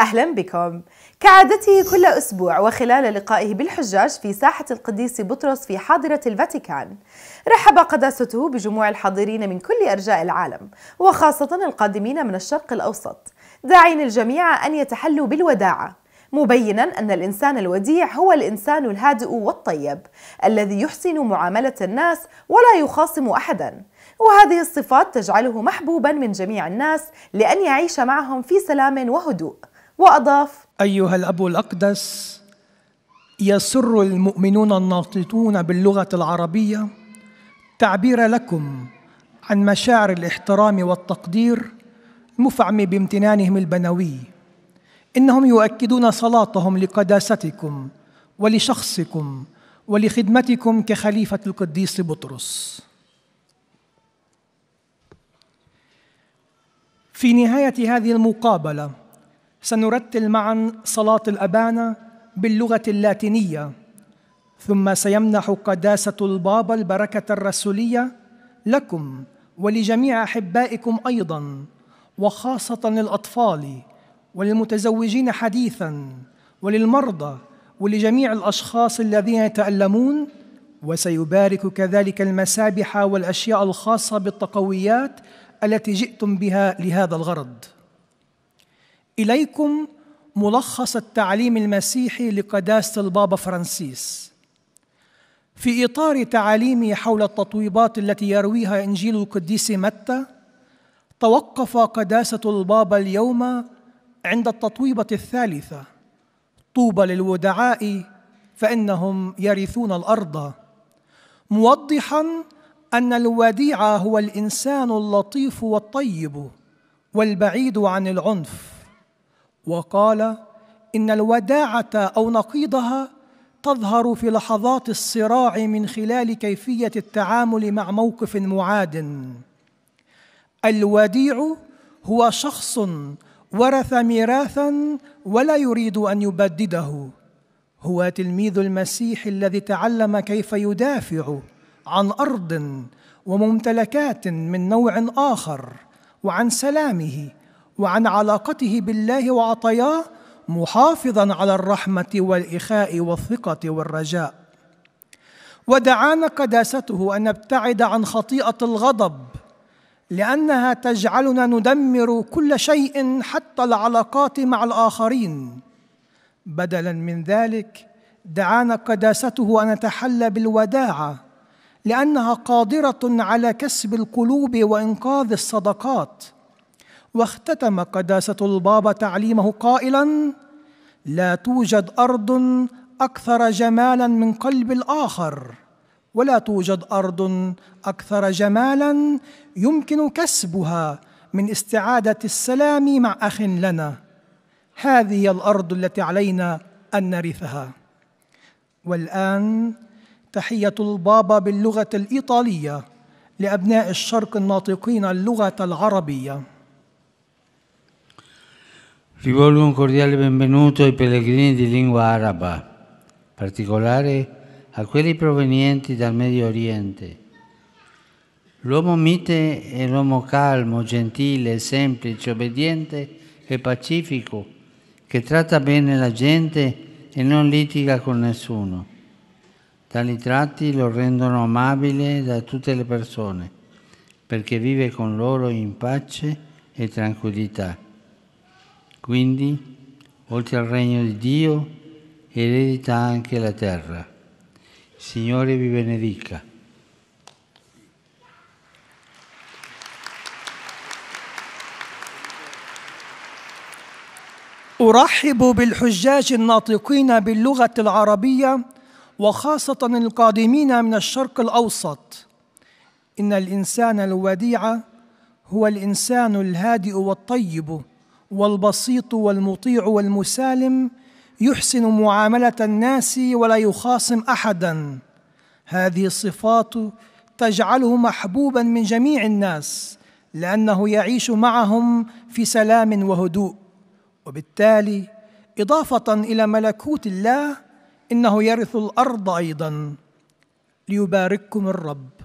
أهلا بكم كعادته كل أسبوع وخلال لقائه بالحجاج في ساحة القديس بطرس في حاضرة الفاتيكان رحب قداسته بجموع الحاضرين من كل أرجاء العالم وخاصة القادمين من الشرق الأوسط داعين الجميع أن يتحلوا بالوداعة مبينا أن الإنسان الوديع هو الإنسان الهادئ والطيب الذي يحسن معاملة الناس ولا يخاصم أحدا وهذه الصفات تجعله محبوبا من جميع الناس لأن يعيش معهم في سلام وهدوء وأضاف أيها الأب الأقدس يسر المؤمنون الناطقون باللغة العربية تعبير لكم عن مشاعر الاحترام والتقدير المفعم بامتنانهم البنوي إنهم يؤكدون صلاتهم لقداستكم ولشخصكم ولخدمتكم كخليفة القديس بطرس في نهاية هذه المقابلة سنرتل معا صلاة الأبانة باللغة اللاتينية ثم سيمنح قداسة البابا البركة الرسولية لكم ولجميع أحبائكم أيضا وخاصة للأطفال وللمتزوجين حديثا وللمرضى ولجميع الأشخاص الذين يتألمون وسيبارك كذلك المسابح والأشياء الخاصة بالتقويات التي جئتم بها لهذا الغرض إليكم ملخص التعليم المسيحي لقداسة البابا فرانسيس في إطار تعاليمه حول التطويبات التي يرويها إنجيل القديس متى توقف قداسة البابا اليوم عند التطويبة الثالثة طوبى للودعاء فإنهم يرثون الأرض موضحا أن الوديع هو الإنسان اللطيف والطيب والبعيد عن العنف وقال ان الوداعه او نقيضها تظهر في لحظات الصراع من خلال كيفيه التعامل مع موقف معاد الوديع هو شخص ورث ميراثا ولا يريد ان يبدده هو تلميذ المسيح الذي تعلم كيف يدافع عن ارض وممتلكات من نوع اخر وعن سلامه وعن علاقته بالله وعطاياه محافظا على الرحمه والاخاء والثقه والرجاء ودعانا قداسته ان نبتعد عن خطيئه الغضب لانها تجعلنا ندمر كل شيء حتى العلاقات مع الاخرين بدلا من ذلك دعانا قداسته ان نتحلى بالوداعه لانها قادره على كسب القلوب وانقاذ الصدقات واختتم قداسة البابا تعليمه قائلا لا توجد أرض أكثر جمالا من قلب الآخر ولا توجد أرض أكثر جمالا يمكن كسبها من استعادة السلام مع أخ لنا هذه هي الأرض التي علينا أن نرثها والآن تحية البابا باللغة الإيطالية لأبناء الشرق الناطقين اللغة العربية Vi Rivolgo un cordiale benvenuto ai pellegrini di lingua araba, in particolare a quelli provenienti dal Medio Oriente. L'uomo mite è l'uomo calmo, gentile, semplice, obbediente e pacifico, che tratta bene la gente e non litiga con nessuno. Tali tratti lo rendono amabile da tutte le persone, perché vive con loro in pace e tranquillità. Quindi, oltre al regno di Dio, eredita anche la terra. Il Signore vi benedica. ارحب بالحجاج الناطقين باللغه العربيه وخاصه القادمين من الشرق الاوسط ان الانسان الوديع هو الانسان الهادئ والطيب والبسيط والمطيع والمسالم يحسن معامله الناس ولا يخاصم احدا هذه الصفات تجعله محبوبا من جميع الناس لانه يعيش معهم في سلام وهدوء وبالتالي اضافه الى ملكوت الله انه يرث الارض ايضا ليبارككم الرب